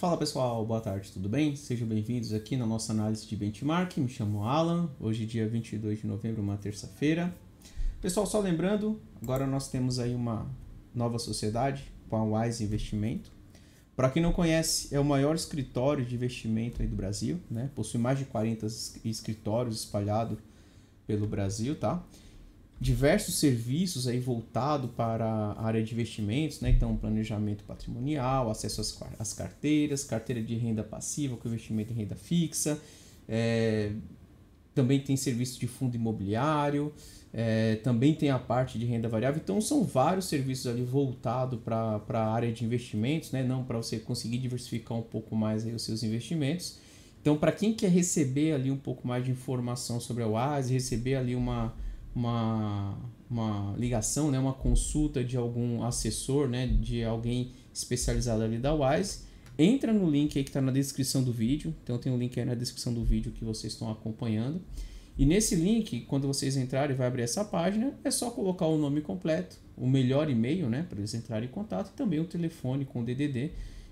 Fala pessoal, boa tarde, tudo bem? Sejam bem-vindos aqui na nossa análise de benchmark. Me chamo Alan, hoje dia 22 de novembro, uma terça-feira. Pessoal, só lembrando, agora nós temos aí uma nova sociedade com a Wise Investimento. Para quem não conhece, é o maior escritório de investimento do Brasil, né? Possui mais de 40 escritórios espalhados pelo Brasil, tá? diversos serviços aí voltado para a área de investimentos, né? Então, planejamento patrimonial, acesso às, às carteiras, carteira de renda passiva com investimento em renda fixa, é, também tem serviço de fundo imobiliário, é, também tem a parte de renda variável. Então, são vários serviços ali voltados para a área de investimentos, né? Não para você conseguir diversificar um pouco mais aí os seus investimentos. Então, para quem quer receber ali um pouco mais de informação sobre a OASI, receber ali uma uma, uma ligação, né, uma consulta de algum assessor, né, de alguém especializado ali da Wise, entra no link aí que está na descrição do vídeo. Então tem um link aí na descrição do vídeo que vocês estão acompanhando. E nesse link, quando vocês entrarem, vai abrir essa página, é só colocar o nome completo, o melhor e-mail, né, para eles entrarem em contato, e também o telefone com o DDD,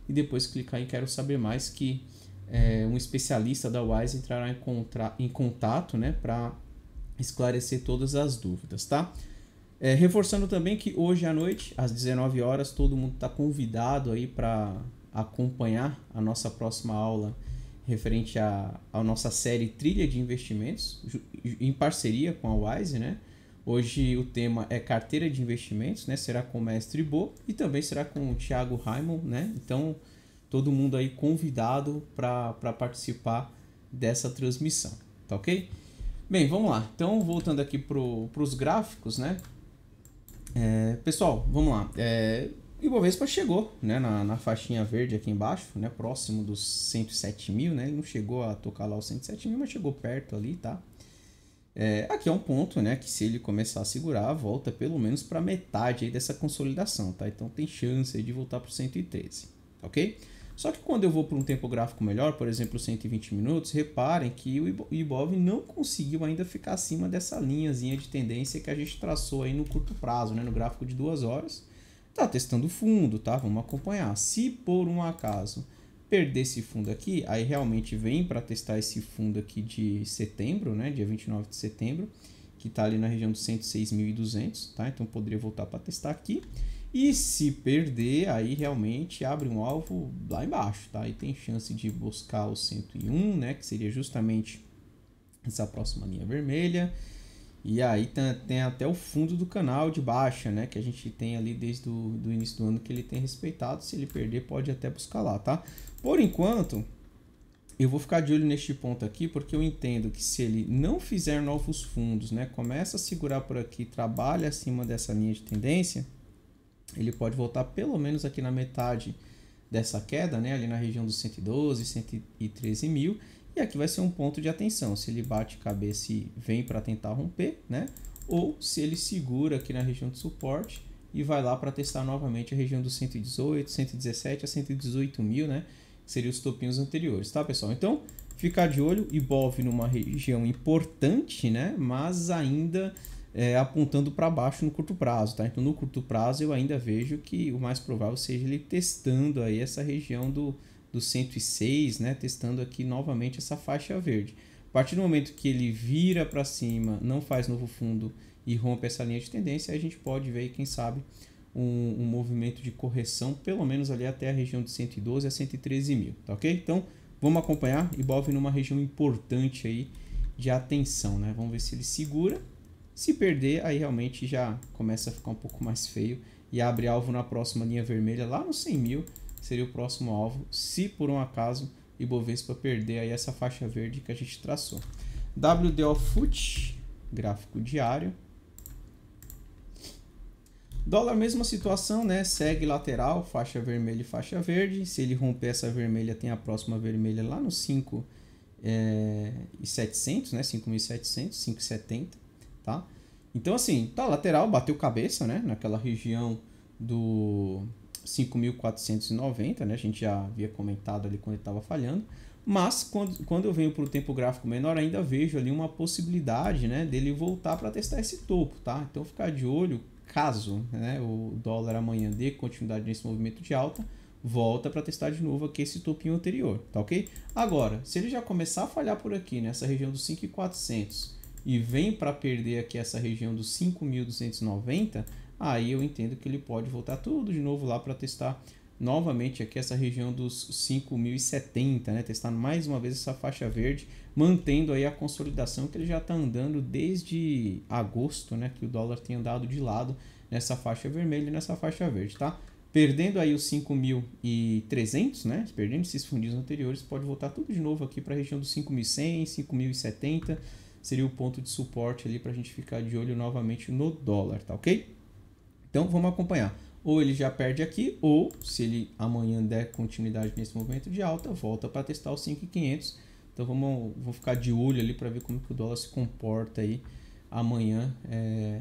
e depois clicar em Quero Saber Mais, que é, um especialista da Wise entrará em, contra, em contato, né, para esclarecer todas as dúvidas, tá? É, reforçando também que hoje à noite, às 19 horas, todo mundo está convidado aí para acompanhar a nossa próxima aula referente à nossa série Trilha de Investimentos, em parceria com a Wise, né? Hoje o tema é carteira de investimentos, né? Será com o mestre Bo e também será com o Thiago Raimond, né? Então, todo mundo aí convidado para participar dessa transmissão, tá ok? Bem, vamos lá. Então, voltando aqui para os gráficos, né? É, pessoal, vamos lá. É, Ibovespa chegou né, na, na, faixinha verde aqui embaixo, né, próximo dos 107 mil, né? Ele não chegou a tocar lá os 107 mil, mas chegou perto ali, tá? É, aqui é um ponto, né, que se ele começar a segurar, volta pelo menos para metade aí dessa consolidação, tá? Então tem chance de voltar para 113, ok? Só que quando eu vou para um tempo gráfico melhor, por exemplo, 120 minutos, reparem que o Ibov não conseguiu ainda ficar acima dessa linhazinha de tendência que a gente traçou aí no curto prazo, né, no gráfico de duas horas. está testando fundo, tá? Vamos acompanhar. Se por um acaso perder esse fundo aqui, aí realmente vem para testar esse fundo aqui de setembro, né, dia 29 de setembro, que está ali na região dos 106.200, tá? Então poderia voltar para testar aqui. E se perder, aí realmente abre um alvo lá embaixo, tá? E tem chance de buscar o 101, né? Que seria justamente essa próxima linha vermelha. E aí tem até o fundo do canal de baixa, né? Que a gente tem ali desde o do início do ano que ele tem respeitado. Se ele perder, pode até buscar lá, tá? Por enquanto, eu vou ficar de olho neste ponto aqui, porque eu entendo que se ele não fizer novos fundos, né? Começa a segurar por aqui, trabalha acima dessa linha de tendência ele pode voltar pelo menos aqui na metade dessa queda, né? ali na região dos 112, 113 mil, e aqui vai ser um ponto de atenção, se ele bate cabeça e vem para tentar romper, né? ou se ele segura aqui na região de suporte e vai lá para testar novamente a região dos 118, 117 a 118 mil, né? que seriam os topinhos anteriores, tá pessoal? Então, ficar de olho, Ibov numa região importante, né? mas ainda é, apontando para baixo no curto prazo, tá? Então no curto prazo eu ainda vejo que o mais provável seja ele testando aí essa região do, do 106, né? Testando aqui novamente essa faixa verde. A partir do momento que ele vira para cima, não faz novo fundo e rompe essa linha de tendência, a gente pode ver, quem sabe, um, um, movimento de correção, pelo menos ali até a região de 112 a 113 mil, tá ok? Então, vamos acompanhar, Ibov numa região importante aí de atenção, né? Vamos ver se ele segura se perder, aí realmente já começa a ficar um pouco mais feio e abre alvo na próxima linha vermelha, lá no 100 mil seria o próximo alvo, se por um acaso Ibovespa perder aí essa faixa verde que a gente traçou. WDO FUT, gráfico diário. Dólar, mesma situação, né? Segue lateral, faixa vermelha e faixa verde. Se ele romper essa vermelha, tem a próxima vermelha lá no 5.700, é, e né? 5.700, 5.70 tá? Então, assim, tá lateral, bateu cabeça, né? Naquela região do 5.490, né? A gente já havia comentado ali quando ele estava falhando. Mas quando, quando eu venho para o tempo gráfico menor, ainda vejo ali uma possibilidade né, dele voltar para testar esse topo, tá? Então ficar de olho caso né, o dólar amanhã dê continuidade nesse movimento de alta, volta para testar de novo aqui esse topinho anterior, tá ok? Agora, se ele já começar a falhar por aqui, nessa região dos 5,400, e vem para perder aqui essa região dos 5.290, aí eu entendo que ele pode voltar tudo de novo lá para testar novamente aqui essa região dos 5.070, né? mais uma vez essa faixa verde, mantendo aí a consolidação que ele já está andando desde agosto, né? que o dólar tem andado de lado nessa faixa vermelha e nessa faixa verde, tá? Perdendo aí os 5.300, né? Perdendo esses fundos anteriores, pode voltar tudo de novo aqui para a região dos 5.100, 5.070, seria o ponto de suporte ali para a gente ficar de olho novamente no dólar, tá ok? Então vamos acompanhar. Ou ele já perde aqui, ou se ele amanhã der continuidade nesse movimento de alta, volta para testar os 5,500. Então vamos, vamos ficar de olho ali para ver como que o dólar se comporta aí amanhã. É,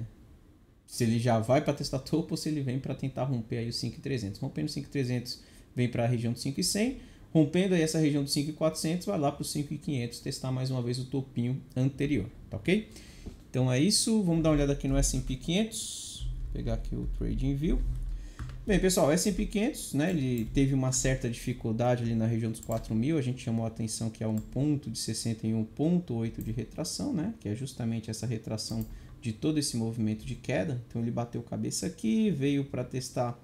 se ele já vai para testar topo ou se ele vem para tentar romper aí os 5,300. Rompendo 5,300 vem para a região dos 5,100 Rompendo aí essa região dos 5,400, vai lá para os 5,500 testar mais uma vez o topinho anterior, tá ok? Então é isso, vamos dar uma olhada aqui no S&P 500, pegar aqui o Trading View. Bem, pessoal, o S&P 500, né, ele teve uma certa dificuldade ali na região dos 4.000, a gente chamou a atenção que é um ponto de 61.8 de retração, né, que é justamente essa retração de todo esse movimento de queda. Então ele bateu cabeça aqui, veio para testar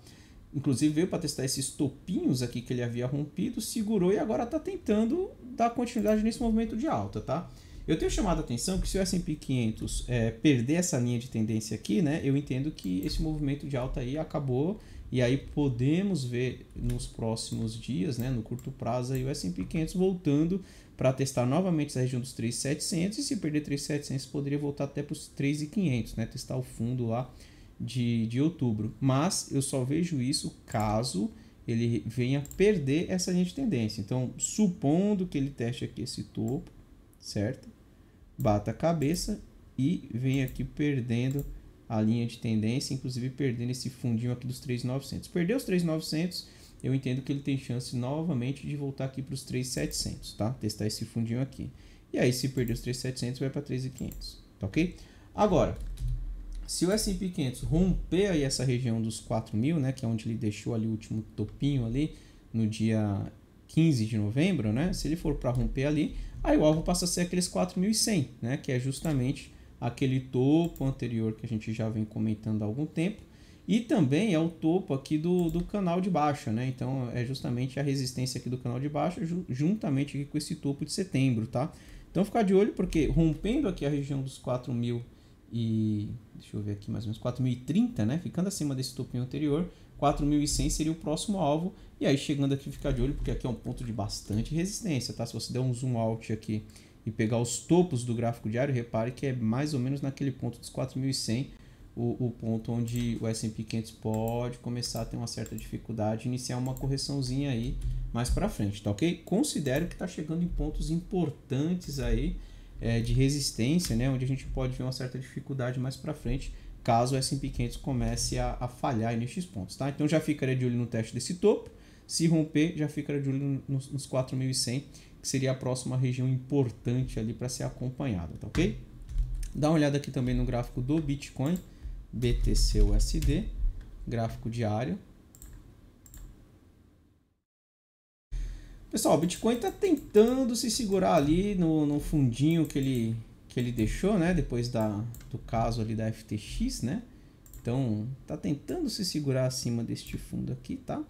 inclusive veio para testar esses topinhos aqui que ele havia rompido, segurou e agora está tentando dar continuidade nesse movimento de alta, tá? Eu tenho chamado a atenção que se o S&P 500 é, perder essa linha de tendência aqui, né, eu entendo que esse movimento de alta aí acabou e aí podemos ver nos próximos dias, né, no curto prazo, aí o S&P 500 voltando para testar novamente essa região dos 3.700 e se perder 3.700 poderia voltar até para os 3.500, né, testar o fundo lá de, de outubro. Mas eu só vejo isso caso ele venha perder essa linha de tendência. Então, supondo que ele teste aqui esse topo, certo? Bata a cabeça e vem aqui perdendo a linha de tendência, inclusive perdendo esse fundinho aqui dos 3,900. Perdeu os 3,900, eu entendo que ele tem chance novamente de voltar aqui para os 3,700, tá? Testar esse fundinho aqui. E aí, se perder os 3,700, vai para 3,500, tá ok? Agora, se o S&P 500 romper aí essa região dos 4 mil, né, que é onde ele deixou ali o último topinho ali no dia 15 de novembro, né, se ele for para romper ali, aí o alvo passa a ser aqueles 4.100, né, que é justamente aquele topo anterior que a gente já vem comentando há algum tempo, e também é o topo aqui do, do canal de baixa, né? Então é justamente a resistência aqui do canal de baixa, juntamente com esse topo de setembro, tá? Então ficar de olho porque rompendo aqui a região dos 4 mil e deixa eu ver aqui mais ou menos 4.030, né? Ficando acima desse topinho anterior, 4.100 seria o próximo alvo. E aí chegando aqui, ficar de olho, porque aqui é um ponto de bastante resistência, tá? Se você der um zoom out aqui e pegar os topos do gráfico diário, repare que é mais ou menos naquele ponto dos 4.100, o, o ponto onde o S&P 500 pode começar a ter uma certa dificuldade, iniciar uma correçãozinha aí mais para frente, tá ok? Considero que está chegando em pontos importantes aí, é, de resistência, né, onde a gente pode ver uma certa dificuldade mais para frente, caso o S&P 500 comece a, a falhar nestes pontos. Tá? Então já ficaria de olho no teste desse topo, se romper, já ficaria de olho nos, nos 4.100, que seria a próxima região importante ali para ser acompanhada, tá ok? Dá uma olhada aqui também no gráfico do Bitcoin, BTC USD, gráfico diário, Pessoal, o Bitcoin está tentando se segurar ali no, no fundinho que ele, que ele deixou, né? Depois da, do caso ali da FTX, né? Então, está tentando se segurar acima deste fundo aqui, tá?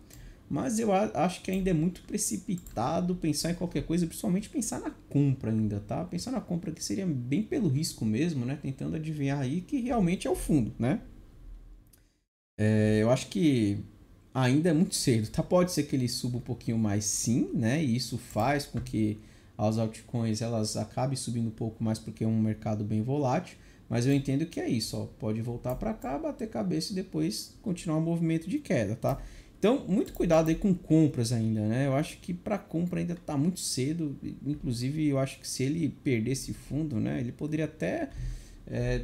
Mas eu acho que ainda é muito precipitado pensar em qualquer coisa, principalmente pensar na compra ainda, tá? Pensar na compra que seria bem pelo risco mesmo, né? Tentando adivinhar aí que realmente é o fundo, né? É, eu acho que ainda é muito cedo, tá? Pode ser que ele suba um pouquinho mais sim, né? E isso faz com que as altcoins elas acabem subindo um pouco mais porque é um mercado bem volátil, mas eu entendo que é isso, ó, pode voltar para cá, bater cabeça e depois continuar o movimento de queda, tá? Então, muito cuidado aí com compras ainda, né? Eu acho que para compra ainda tá muito cedo, inclusive eu acho que se ele perder esse fundo, né, ele poderia até é,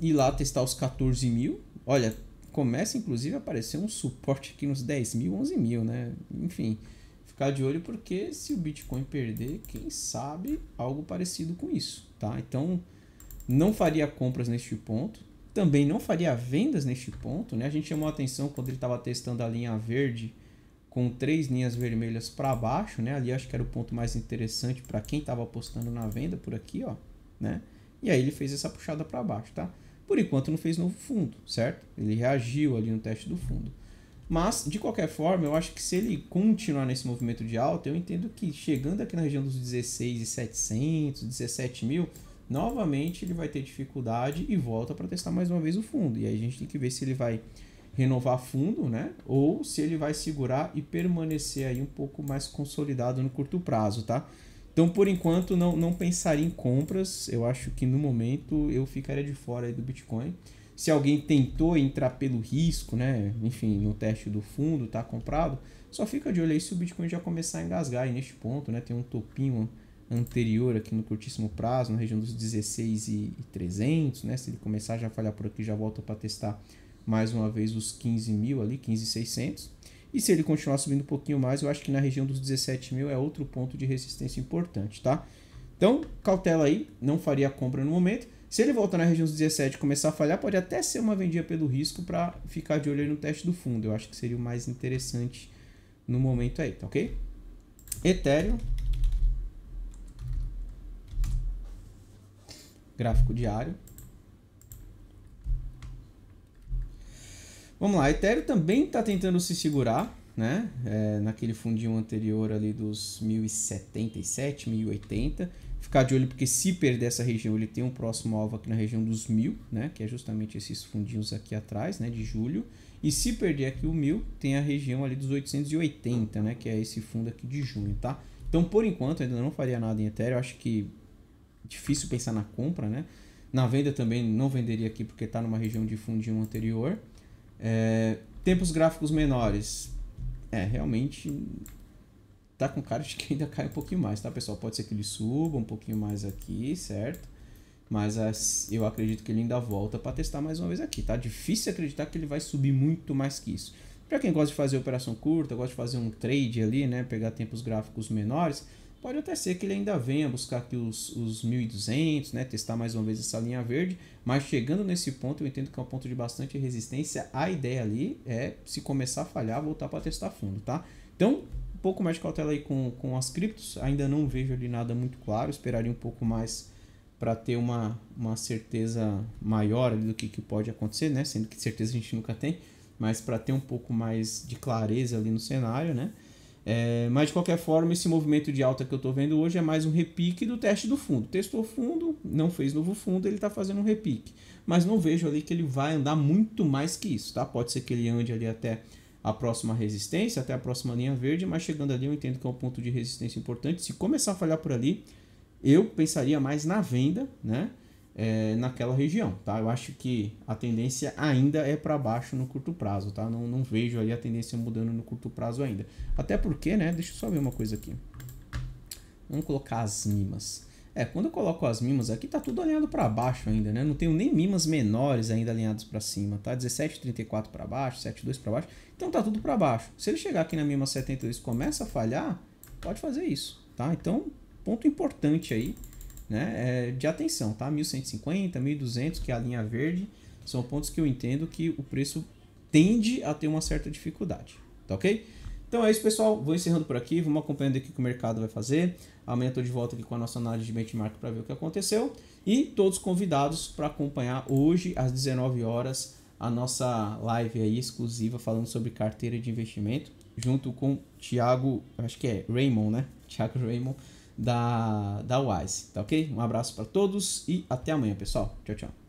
ir lá testar os 14 mil. Olha, começa inclusive a aparecer um suporte aqui nos 10 mil, 11 mil, né? Enfim, ficar de olho porque se o Bitcoin perder, quem sabe algo parecido com isso, tá? Então, não faria compras neste ponto, também não faria vendas neste ponto, né? A gente chamou atenção quando ele estava testando a linha verde com três linhas vermelhas para baixo, né? Ali acho que era o ponto mais interessante para quem estava apostando na venda por aqui, ó, né? E aí ele fez essa puxada para baixo, tá? Por enquanto não fez novo fundo, certo? Ele reagiu ali no teste do fundo. Mas, de qualquer forma, eu acho que se ele continuar nesse movimento de alta, eu entendo que chegando aqui na região dos 16,700, 17 mil, novamente ele vai ter dificuldade e volta para testar mais uma vez o fundo. E aí a gente tem que ver se ele vai renovar fundo, né? Ou se ele vai segurar e permanecer aí um pouco mais consolidado no curto prazo, tá? Então, por enquanto, não, não pensaria em compras. Eu acho que no momento eu ficaria de fora do Bitcoin. Se alguém tentou entrar pelo risco, né? Enfim, no teste do fundo, tá comprado, só fica de olho aí se o Bitcoin já começar a engasgar. aí neste ponto, né? Tem um topinho anterior aqui no curtíssimo prazo, na região dos 16.300, né? Se ele começar a já falhar por aqui, já volta para testar mais uma vez os 15 mil ali, 15,600. E se ele continuar subindo um pouquinho mais, eu acho que na região dos 17 mil é outro ponto de resistência importante, tá? Então, cautela aí, não faria a compra no momento. Se ele voltar na região dos 17 e começar a falhar, pode até ser uma vendinha pelo risco para ficar de olho aí no teste do fundo. Eu acho que seria o mais interessante no momento aí, tá ok? Ethereum. Gráfico diário. Vamos lá, a Ethereum também está tentando se segurar, né? É, naquele fundinho anterior ali dos 1077, 1080. Ficar de olho porque se perder essa região, ele tem um próximo alvo aqui na região dos 1000, né? Que é justamente esses fundinhos aqui atrás, né? De julho. E se perder aqui o 1000, tem a região ali dos 880, né? Que é esse fundo aqui de junho, tá? Então, por enquanto, ainda não faria nada em Ethereum. acho que difícil pensar na compra, né? Na venda também não venderia aqui porque está numa região de fundinho anterior. É, tempos gráficos menores. É, realmente tá com cara de que ainda cai um pouquinho mais, tá, pessoal? Pode ser que ele suba um pouquinho mais aqui, certo? Mas as, eu acredito que ele ainda volta para testar mais uma vez aqui, tá? Difícil acreditar que ele vai subir muito mais que isso. Para quem gosta de fazer operação curta, gosta de fazer um trade ali, né? Pegar tempos gráficos menores, Pode até ser que ele ainda venha buscar aqui os, os 1.200, né? testar mais uma vez essa linha verde, mas chegando nesse ponto, eu entendo que é um ponto de bastante resistência. A ideia ali é, se começar a falhar, voltar para testar fundo, tá? Então, um pouco mais de cautela aí com, com as criptos, ainda não vejo ali nada muito claro, esperaria um pouco mais para ter uma, uma certeza maior do que, que pode acontecer, né? Sendo que certeza a gente nunca tem, mas para ter um pouco mais de clareza ali no cenário, né? É, mas de qualquer forma, esse movimento de alta que eu estou vendo hoje é mais um repique do teste do fundo. Testou fundo, não fez novo fundo, ele está fazendo um repique. Mas não vejo ali que ele vai andar muito mais que isso, tá? Pode ser que ele ande ali até a próxima resistência, até a próxima linha verde, mas chegando ali eu entendo que é um ponto de resistência importante. Se começar a falhar por ali, eu pensaria mais na venda, né? é, naquela região, tá? Eu acho que a tendência ainda é para baixo no curto prazo, tá? Não, não vejo ali a tendência mudando no curto prazo ainda. Até porque, né? Deixa eu só ver uma coisa aqui. Vamos colocar as mimas. É, quando eu coloco as mimas aqui, tá tudo alinhado para baixo ainda, né? Não tenho nem mimas menores ainda alinhados para cima, tá? 17,34 para baixo, 7,2 para baixo. Então tá tudo para baixo. Se ele chegar aqui na mima 72 e começa a falhar, pode fazer isso, tá? Então, ponto importante aí né, é, de atenção, tá? 1150, 1200, que é a linha verde, são pontos que eu entendo que o preço tende a ter uma certa dificuldade, tá ok? Então é isso, pessoal. Vou encerrando por aqui. Vamos acompanhando aqui o que o mercado vai fazer. Amanhã estou de volta aqui com a nossa análise de benchmark para ver o que aconteceu. E todos convidados para acompanhar hoje, às 19 horas, a nossa live aí exclusiva falando sobre carteira de investimento, junto com Thiago, acho que é Raymond, né? Thiago Raymond da, da WISE, tá ok? Um abraço para todos e até amanhã, pessoal. Tchau, tchau.